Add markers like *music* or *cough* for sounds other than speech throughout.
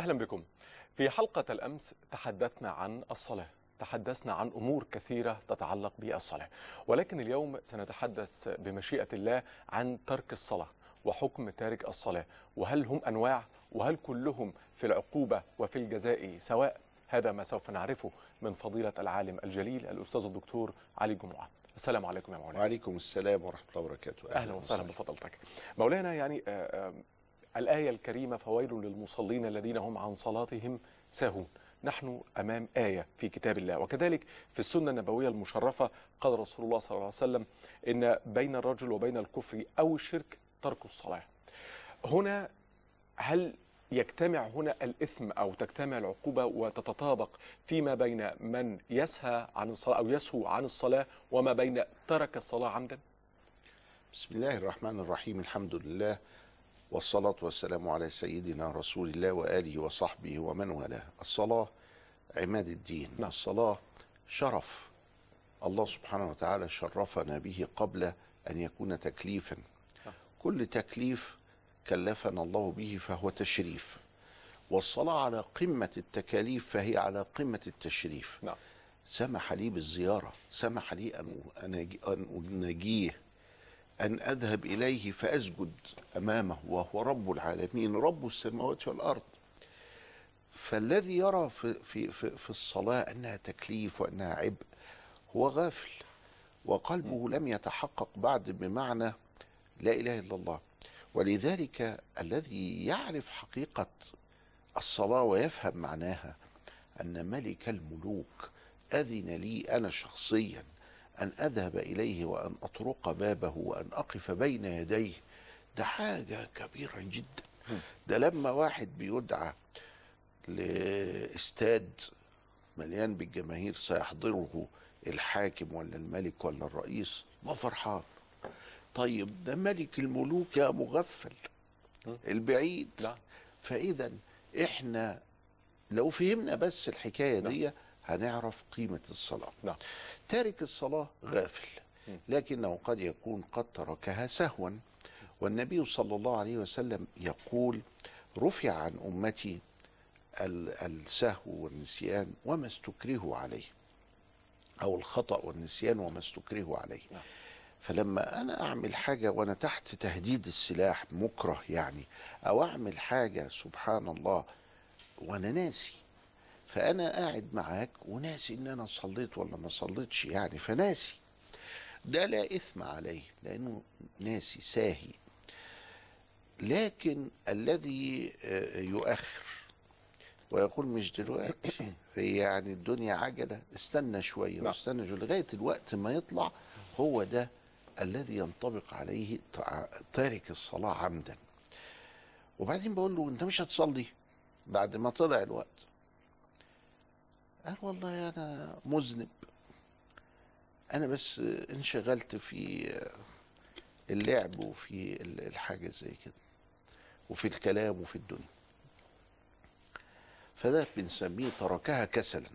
أهلا بكم في حلقة الأمس تحدثنا عن الصلاة تحدثنا عن أمور كثيرة تتعلق بالصلاة ولكن اليوم سنتحدث بمشيئة الله عن ترك الصلاة وحكم تارك الصلاة وهل هم أنواع وهل كلهم في العقوبة وفي الجزاء سواء هذا ما سوف نعرفه من فضيلة العالم الجليل الأستاذ الدكتور علي جمعة السلام عليكم يا مولانا وعليكم السلام ورحمة الله وبركاته أهلا, أهلا وسهلا بفضلتك مولانا يعني آه، آه، الآية الكريمة فويل للمصلين الذين هم عن صلاتهم ساهون نحن أمام آية في كتاب الله وكذلك في السنة النبوية المشرفة قال رسول الله صلى الله عليه وسلم إن بين الرجل وبين الكفر أو الشرك ترك الصلاة هنا هل يجتمع هنا الإثم أو تجتمع العقوبة وتتطابق فيما بين من يسهى عن الصلاة أو يسهو عن الصلاة وما بين ترك الصلاة عمدا؟ بسم الله الرحمن الرحيم الحمد لله والصلاة والسلام على سيدنا رسول الله وآله وصحبه ومن والاه الصلاة عماد الدين نعم. الصلاة شرف الله سبحانه وتعالى شرفنا به قبل أن يكون تكليفا نعم. كل تكليف كلفنا الله به فهو تشريف والصلاة على قمة التكاليف فهي على قمة التشريف نعم. سمح لي بالزيارة سمح لي أن أناجيه أن أذهب إليه فأسجد أمامه وهو رب العالمين رب السماوات والأرض فالذي يرى في, في, في, في الصلاة أنها تكليف وأنها عبء هو غافل وقلبه لم يتحقق بعد بمعنى لا إله إلا الله ولذلك الذي يعرف حقيقة الصلاة ويفهم معناها أن ملك الملوك أذن لي أنا شخصياً أن أذهب إليه وأن أطرق بابه وأن أقف بين يديه ده حاجة كبيرة جدا ده لما واحد بيدعى لاستاد مليان بالجماهير سيحضره الحاكم ولا الملك ولا الرئيس ما فرحان طيب ده ملك الملوك يا مغفل البعيد نعم. فإذا إحنا لو فهمنا بس الحكاية نعم. دي هنعرف قيمة الصلاة نعم. تارك الصلاة غافل لكنه قد يكون قد تركها سهوا والنبي صلى الله عليه وسلم يقول رفع عن أمتي السهو والنسيان وما استكرهوا عليه أو الخطأ والنسيان وما استكرهوا عليه نعم. فلما انا اعمل حاجه وانا تحت تهديد السلاح مكره يعني او اعمل حاجه سبحان الله وانا ناسي فانا قاعد معاك وناسي ان انا صليت ولا ما صليتش يعني فناسي ده لا اثم عليه لانه ناسي ساهي لكن الذي آه، يؤخر ويقول مش دلوقتي في *clears throat* يعني الدنيا عجله استنى شويه نعم. واستنى شويه لغايه الوقت ما يطلع هو ده الذي ينطبق عليه تارك الصلاه عمدا وبعدين بقول له انت مش هتصلي بعد ما طلع الوقت قال والله أنا مذنب أنا بس انشغلت في اللعب وفي الحاجة زي كده وفي الكلام وفي الدنيا فده بنسميه تركها كسلا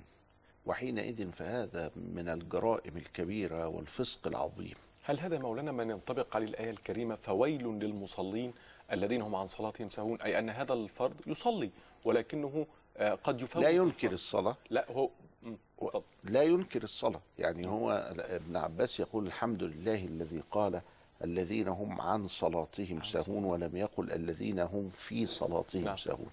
وحينئذ فهذا من الجرائم الكبيرة والفسق العظيم هل هذا مولانا من ينطبق عليه الآية الكريمة فويل للمصلين الذين هم عن صلاتهم سهون أي أن هذا الفرد يصلي ولكنه آه، قد يفوت لا ينكر الصلاة لا هو طب. لا ينكر الصلاة يعني هو ابن عباس يقول الحمد لله الذي قال الذين هم عن صلاتهم سهون ولم يقل الذين هم في نعم. صلاتهم نعم. سهون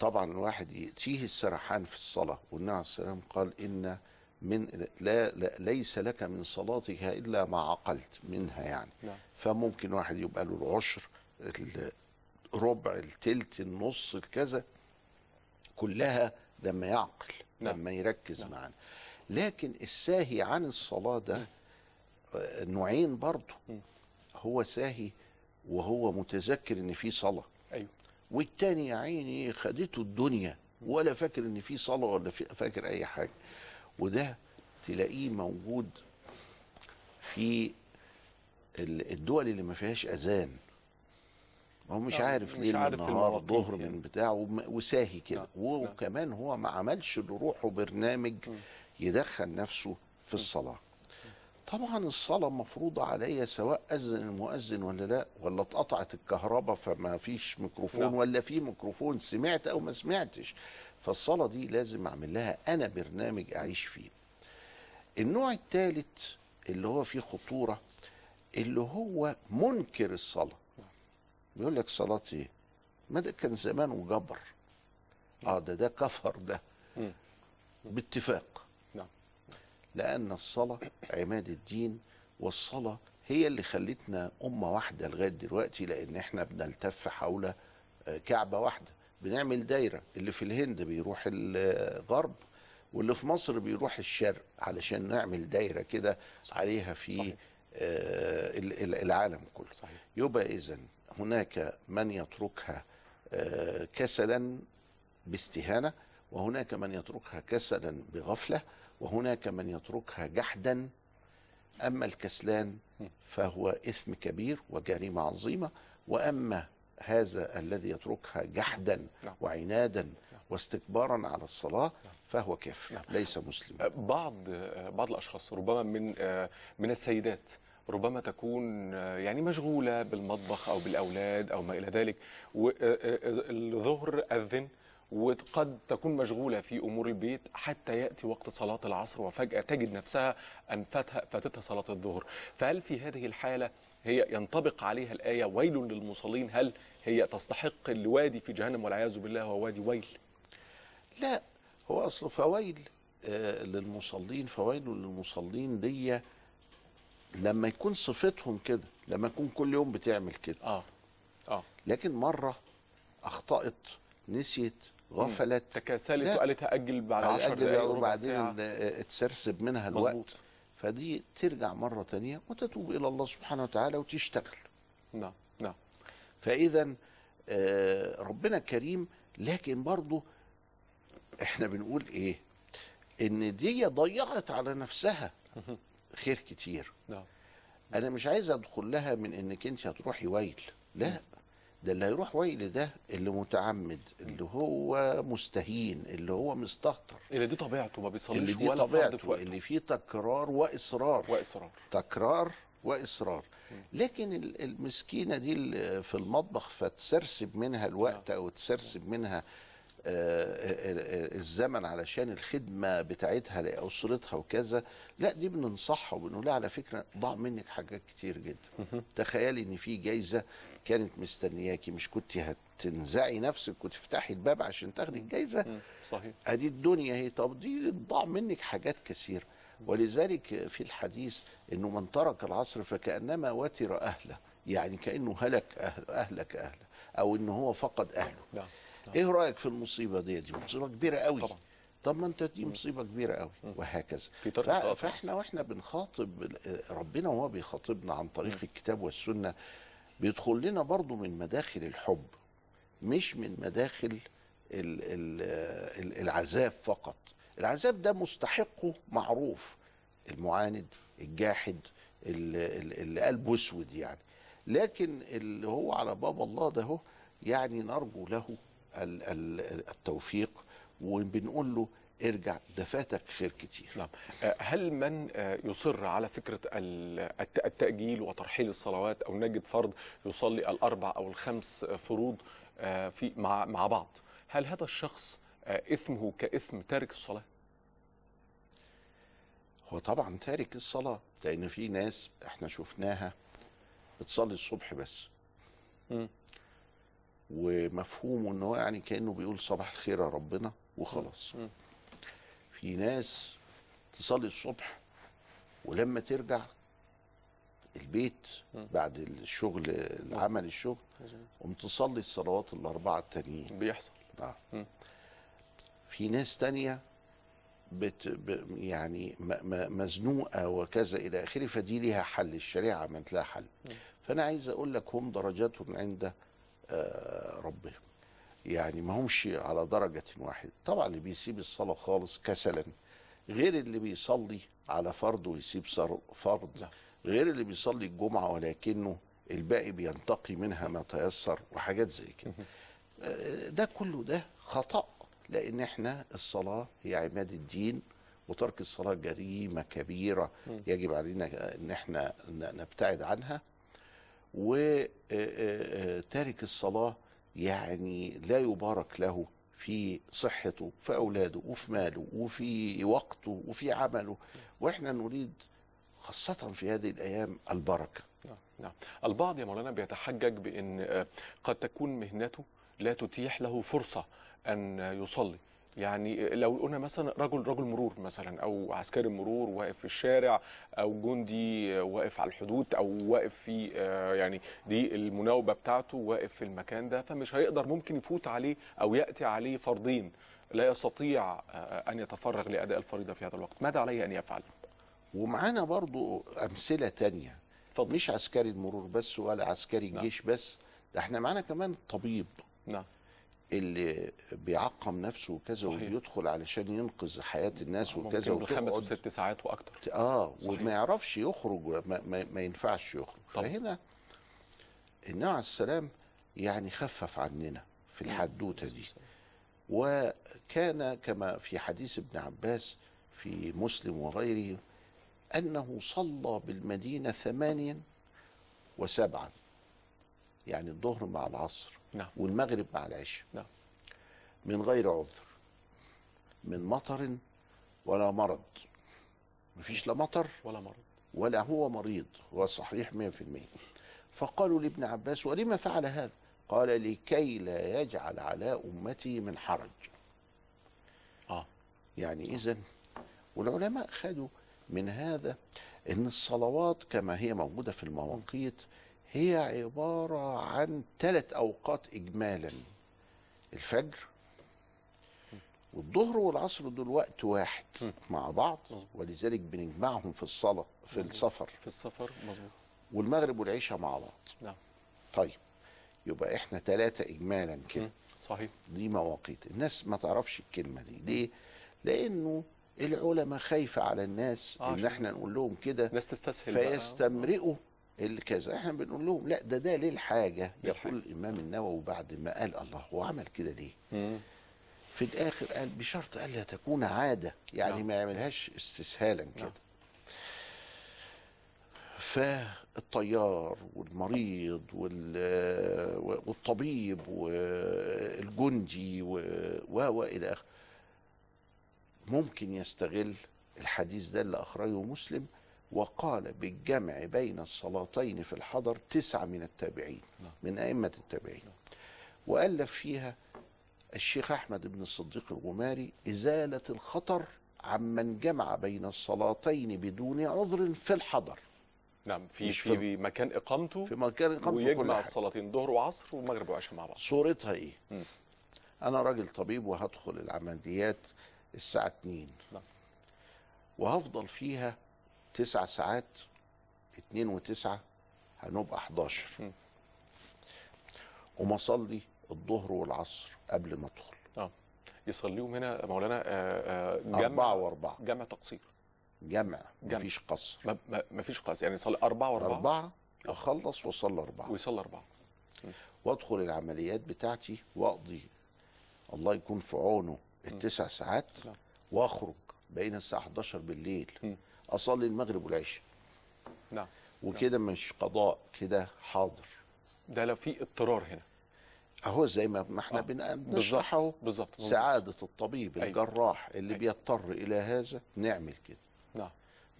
طبعا الواحد يأتيه السرحان في الصلاة والنبي عليه السلام قال إن من لا, لا ليس لك من صلاتك إلا ما عقلت منها يعني نعم. فممكن واحد يبقى له العشر الربع التلت النص الكذا كلها لما يعقل نعم. لما يركز نعم. معنا لكن الساهي عن الصلاة ده نوعين برضه هو ساهي وهو متذكر ان في صلاة ايوه والتاني يا عيني خدته الدنيا ولا فاكر ان في صلاة ولا فاكر اي حاجة وده تلاقيه موجود في الدول اللي ما فيهاش اذان هو مش عارف ليه مش عارف النهار ظهر يعني. من بتاعه وساهي كده نعم، نعم. وكمان هو ما عملش لروحه برنامج يدخل نفسه في الصلاه طبعا الصلاة مفروضة عليا سواء أذن المؤذن ولا لا ولا اتقطعت الكهرباء فما فيش ميكروفون لا. نعم. ولا في ميكروفون سمعت أو ما سمعتش فالصلاة دي لازم أعمل لها أنا برنامج أعيش فيه النوع الثالث اللي هو فيه خطورة اللي هو منكر الصلاة بيقول لك صلاة ايه؟ ما ده كان زمان وجبر اه ده ده كفر ده باتفاق نعم لأن الصلاة عماد الدين والصلاة هي اللي خلتنا أمة واحدة لغاية دلوقتي لأن احنا بنلتف حول آه، كعبة واحدة بنعمل دايرة اللي في الهند بيروح الغرب واللي في مصر بيروح الشرق علشان نعمل دايرة كده عليها في صحيح. آه، العالم كله صحيح. يبقى إذن هناك من يتركها آه، كسلا باستهانه وهناك من يتركها كسلا بغفله وهناك من يتركها جحدا اما الكسلان فهو اثم كبير وجريمه عظيمه واما هذا الذي يتركها جحدا نعم. وعنادا نعم. واستكبارا على الصلاة فهو كافر نعم. ليس مسلما بعض بعض الأشخاص ربما من آه، من السيدات ربما تكون آه، يعني مشغولة بالمطبخ أو بالأولاد أو ما إلى ذلك والظهر آه، آه، أذن وقد تكون مشغولة في أمور البيت حتى يأتي وقت صلاة العصر وفجأة تجد نفسها أن فاتتها صلاة الظهر فهل في هذه الحالة هي ينطبق عليها الآية ويل للمصلين هل هي تستحق الوادي في جهنم والعياذ بالله هو وادي ويل لا هو أصل فويل للمصلين فويل للمصلين دي لما يكون صفتهم كده لما يكون كل يوم بتعمل كده اه اه لكن مره اخطات نسيت غفلت تكاسلت وقالت هاجل بعد 10 دقائق وبعدين آه، اتسرسب منها الوقت مزبوط. فدي ترجع مره تانية وتتوب الى الله سبحانه وتعالى وتشتغل نعم نعم فاذا آه، ربنا كريم لكن برضه احنا بنقول ايه ان دي ضيقت على نفسها خير كتير نعم انا مش عايز ادخل لها من انك انت هتروحي ويل لا ده اللي هيروح ويل ده اللي متعمد اللي هو مستهين اللي هو مستهتر اللي دي طبيعته ما بيصليش اللي دي ولا طبيعته في اللي فيه تكرار واصرار واصرار تكرار واصرار لكن المسكينه دي في المطبخ فتسرسب منها الوقت نعم. او تسرسب منها آه، آه، آه، الزمن علشان الخدمه بتاعتها لاسرتها وكذا لا دي بننصحها وبنقول على فكره ضاع منك حاجات كتير جدا تخيلي ان في جايزه كانت مستنياكي مش كنت هتنزعي نفسك وتفتحي الباب عشان تاخدي الجايزه صحيح ادي الدنيا اهي طب دي ضاع منك حاجات كثيره ولذلك في الحديث انه من ترك العصر فكانما وتر اهله يعني كانه هلك أهل اهلك اهله او ان هو فقد اهله نعم. نعم. ايه رايك في المصيبه دي دي مصيبه كبيره قوي طبعا. طب ما انت دي مصيبه كبيره قوي وهكذا فاحنا واحنا بنخاطب ربنا وهو بيخاطبنا عن طريق الكتاب والسنه بيدخل لنا برضو من مداخل الحب مش من مداخل العذاب فقط العذاب ده مستحقه معروف المعاند الجاحد اللي قلبه اسود يعني لكن اللي هو على باب الله ده هو يعني نرجو له التوفيق وبنقول له ارجع ده فاتك خير كتير نعم آه، هل من آه، يصر على فكرة التأجيل وترحيل الصلوات أو نجد فرض يصلي الأربع أو الخمس فروض آه، في مع, بعض هل هذا الشخص إثمه كإثم تارك الصلاة؟ هو طبعا تارك الصلاة لأن في ناس احنا شفناها بتصلي الصبح بس م. ومفهومه ان هو يعني كانه بيقول صباح الخير يا ربنا وخلاص في ناس تصلي الصبح ولما ترجع البيت بعد الشغل العمل الشغل قوم تصلي الصلوات الاربعه التانيين بيحصل اه في ناس تانية بت يعني مزنوقه وكذا الى اخره فدي ليها حل الشريعه عملت لها حل فانا عايز اقول لك هم درجات عند آه، ربهم يعني ما همش على درجة واحدة طبعا اللي بيسيب الصلاة خالص كسلا غير اللي بيصلي على فرض ويسيب فرض نعم. غير اللي بيصلي الجمعة ولكنه الباقي بينتقي منها ما تيسر وحاجات زي كده آه، ده كله ده خطأ لأن احنا الصلاة هي عماد الدين وترك الصلاة جريمة كبيرة يجب علينا أن احنا نبتعد عنها وتارك آه، آه، آه، الصلاة يعني لا يبارك له في صحته في أولاده وفي ماله وفي وقته وفي عمله وإحنا نريد خاصة في هذه الأيام البركة نعم, نعم. البعض يا مولانا بيتحجج بأن قد تكون مهنته لا تتيح له فرصة أن يصلي يعني لو قلنا مثلا رجل رجل مرور مثلا او عسكري مرور واقف في الشارع او جندي واقف على الحدود او واقف في آه، يعني دي المناوبه بتاعته واقف في المكان ده فمش هيقدر ممكن يفوت عليه او ياتي عليه فرضين لا يستطيع آه، ان يتفرغ لاداء الفريضه في هذا الوقت ماذا عليه ان يفعل ومعانا برضو امثله تانية فضل. مش عسكري المرور بس ولا عسكري نعم. الجيش نعم. بس ده احنا معانا كمان طبيب نعم اللي بيعقم نفسه وكذا صحيح. وبيدخل علشان ينقذ حياه الناس وكذا ممكن خمس وست ساعات واكتر اه صحيح. وما يعرفش يخرج ما, ما, ما ينفعش يخرج طب. فهنا النبي عليه السلام يعني خفف عننا في نعم. الحدوته نعم. دي وكان كما في حديث ابن عباس في مسلم وغيره انه صلى بالمدينه ثمانيا وسبعا يعني الظهر مع العصر نعم. والمغرب مع العشاء نعم. من غير عذر من مطر ولا مرض مفيش لا مطر ولا مرض ولا هو مريض هو صحيح 100% فقالوا لابن عباس ولما فعل هذا قال لكي لا يجعل على أمتي من حرج آه. يعني إذا والعلماء خدوا من هذا أن الصلوات كما هي موجودة في المواقيت هي عبارة عن ثلاث أوقات إجمالا الفجر والظهر والعصر دول وقت واحد م. مع بعض ولذلك بنجمعهم في الصلاة في مزبوط. السفر في السفر مظبوط والمغرب والعشاء مع بعض نعم طيب يبقى احنا ثلاثة إجمالا كده صحيح دي مواقيت الناس ما تعرفش الكلمة دي ليه؟ لأنه العلماء خايفة على الناس آه إن احنا نقول لهم كده الناس تستسهل فيستمرئوا بقى. الكذا احنا بنقول لهم لا ده ده ليه الحاجه يقول الامام النووي بعد ما قال الله هو عمل كده ليه مم. في الاخر قال بشرط قال تكون عاده يعني نعم. ما يعملهاش استسهالا نعم. كده فالطيار والمريض والطبيب والجندي و الى اخره ممكن يستغل الحديث ده اللي اخرجه مسلم وقال بالجمع بين الصلاتين في الحضر تسعة من التابعين نعم. من أئمة التابعين وألف فيها الشيخ أحمد بن الصديق الغماري إزالة الخطر عمن جمع بين الصلاتين بدون عذر في الحضر نعم في مش في, في مكان اقامته في مكان اقامته ويجمع الصلاتين ظهر وعصر ومغرب وعشاء مع بعض صورتها ايه مم. انا راجل طبيب وهدخل العمليات الساعه 2 نعم. وهفضل فيها تسع ساعات اتنين وتسعة هنبقى 11 ومصلي الظهر والعصر قبل ما ادخل اه يصليهم هنا مولانا آه، آه، جمع أربعة وأربعة جمع تقصير جمع, مفيش قصر مفيش قصر يعني يصلي أربعة وأربعة أربعة آه. أخلص وأصلي أربعة ويصلي أربعة وأدخل العمليات بتاعتي وأقضي الله يكون في عونه التسع ساعات نعم. وأخرج بقينا الساعة 11 بالليل م. اصلي المغرب والعشاء نعم وكده مش قضاء كده حاضر ده لو في اضطرار هنا اهو زي ما احنا آه. بنشرح اهو بالظبط سعاده الطبيب أيوة. الجراح اللي أيوة. بيضطر الى هذا نعمل كده نعم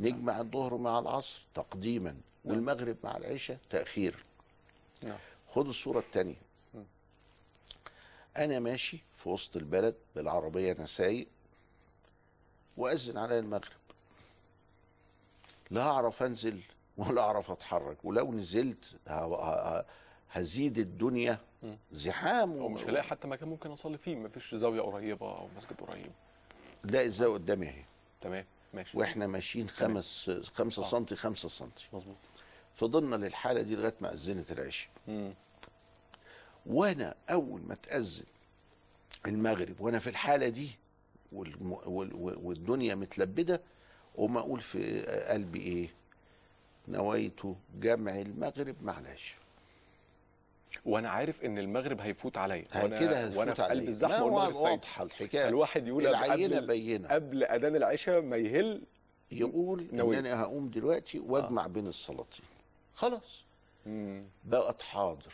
نجمع نعم. الظهر مع العصر تقديما نعم. والمغرب مع العشاء تاخيرا نعم خد الصوره الثانيه انا ماشي في وسط البلد بالعربيه انا سايق واذن علي المغرب لا اعرف انزل ولا اعرف اتحرك ولو نزلت هزيد الدنيا زحام ومش هلاقي حتى مكان ممكن اصلي فيه مفيش زاويه قريبه او مسجد قريب لا الزاويه قدامي اهي تمام ماشي واحنا ماشيين خمس 5 سم 5 سم مظبوط فضلنا للحاله دي لغايه ما اذنت العشاء وانا اول ما تاذن المغرب وانا في الحاله دي والدنيا متلبده وما اقول في قلبي ايه نويت جمع المغرب معلش وانا عارف ان المغرب هيفوت عليا وانا كده وانا في قلب الزحمه والمغرب واضحه الحكايه الواحد يقول العينه قبل بينه قبل اذان العشاء ما يهل يقول نويت. ان انا هقوم دلوقتي واجمع آه. بين الصلاتين خلاص مم. بقت حاضر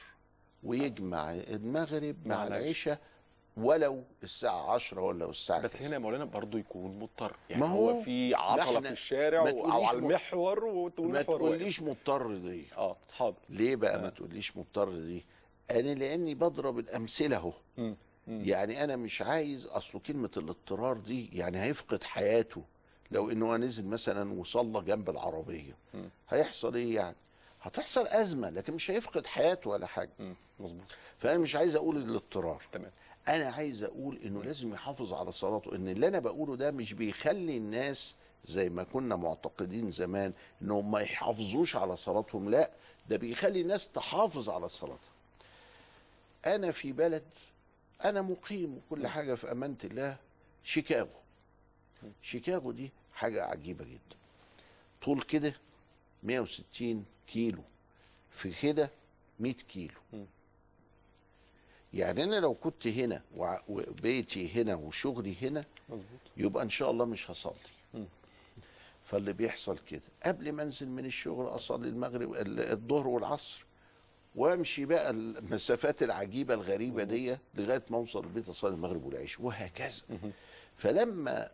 ويجمع المغرب مع العشاء ولو الساعة 10 ولا الساعة بس 10. هنا مولانا برضه يكون مضطر يعني ما هو, هو في عطلة في الشارع أو على المحور وتقول ما تقوليش مضطر دي اه حاضر ليه بقى آه. ما تقوليش مضطر دي؟ أنا لأني بضرب الأمثلة أهو يعني أنا مش عايز أصل كلمة الاضطرار دي يعني هيفقد حياته لو إن هو نزل مثلا وصلى جنب العربية م. هيحصل إيه يعني؟ هتحصل ازمه لكن مش هيفقد حياته ولا حاجه مظبوط فانا مش عايز اقول الاضطرار تمام انا عايز اقول انه م. لازم يحافظ على صلاته ان اللي انا بقوله ده مش بيخلي الناس زي ما كنا معتقدين زمان انهم ما يحافظوش على صلاتهم لا ده بيخلي الناس تحافظ على صلاتها انا في بلد انا مقيم وكل حاجه في امانه الله شيكاغو شيكاغو دي حاجه عجيبه جدا طول كده 160 كيلو في كده 100 كيلو يعني انا لو كنت هنا وبيتي هنا وشغلي هنا مظبوط يبقى ان شاء الله مش هصلي فاللي بيحصل كده قبل ما انزل من الشغل اصلي المغرب الظهر والعصر وامشي بقى المسافات العجيبه الغريبه دي لغايه ما اوصل البيت اصلي المغرب والعيش وهكذا فلما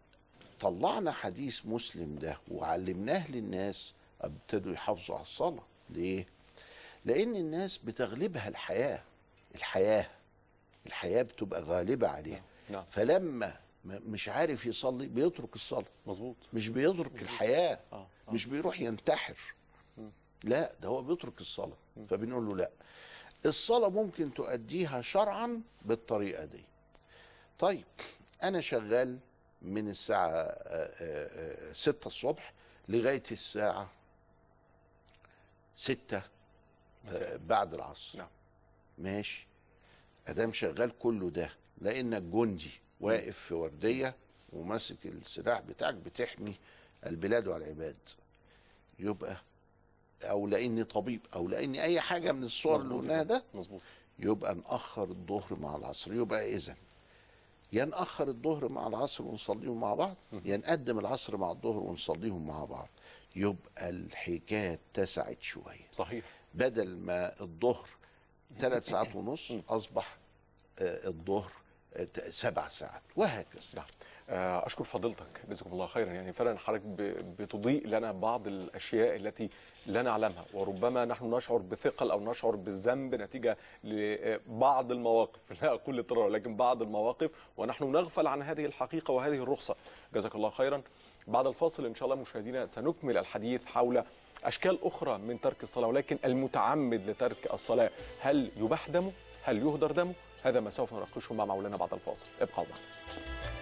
طلعنا حديث مسلم ده وعلمناه للناس ابتدوا يحافظوا على الصلاه ليه لان الناس بتغلبها الحياه الحياه الحياه بتبقى غالبه عليها نعم. نعم. فلما مش عارف يصلي بيترك الصلاه مظبوط مش بيترك مزبوط. الحياه آه. آه. مش بيروح ينتحر م. لا ده هو بيترك الصلاه م. فبنقول له لا الصلاه ممكن تؤديها شرعا بالطريقه دي طيب انا شغال من الساعه 6 آه، آه، آه، الصبح لغايه الساعه ستة آه، بعد العصر نعم. ماشي ادام شغال كله ده لانك جندي واقف في ورديه وماسك السلاح بتاعك بتحمي البلاد والعباد يبقى او لاني طبيب او لاني اي حاجه من الصور اللي قلناها ده مظبوط يبقى ناخر الظهر مع العصر يبقى اذن يا نأخر الظهر مع العصر ونصليهم مع بعض يا نقدم العصر مع الظهر ونصليهم مع بعض يبقى الحكاية اتسعت شوية صحيح بدل ما الظهر ثلاث *laughs* ساعات ونص أصبح آه، الظهر آه، سبع ساعات وهكذا نعم. آه، اشكر فضيلتك جزاكم الله خيرا يعني فعلا حضرتك بتضيء لنا بعض الاشياء التي لا نعلمها وربما نحن نشعر بثقل او نشعر بالذنب نتيجه لبعض المواقف *laughs* لا اقول اضطرار ولكن بعض المواقف ونحن نغفل عن هذه الحقيقه وهذه الرخصه جزاك الله خيرا بعد الفاصل ان شاء الله مشاهدينا سنكمل الحديث حول اشكال اخرى من ترك الصلاه ولكن المتعمد لترك الصلاه هل يباح دمه هل يهدر دمه هذا ما سوف نناقشه مع مولانا بعد الفاصل ابقوا معنا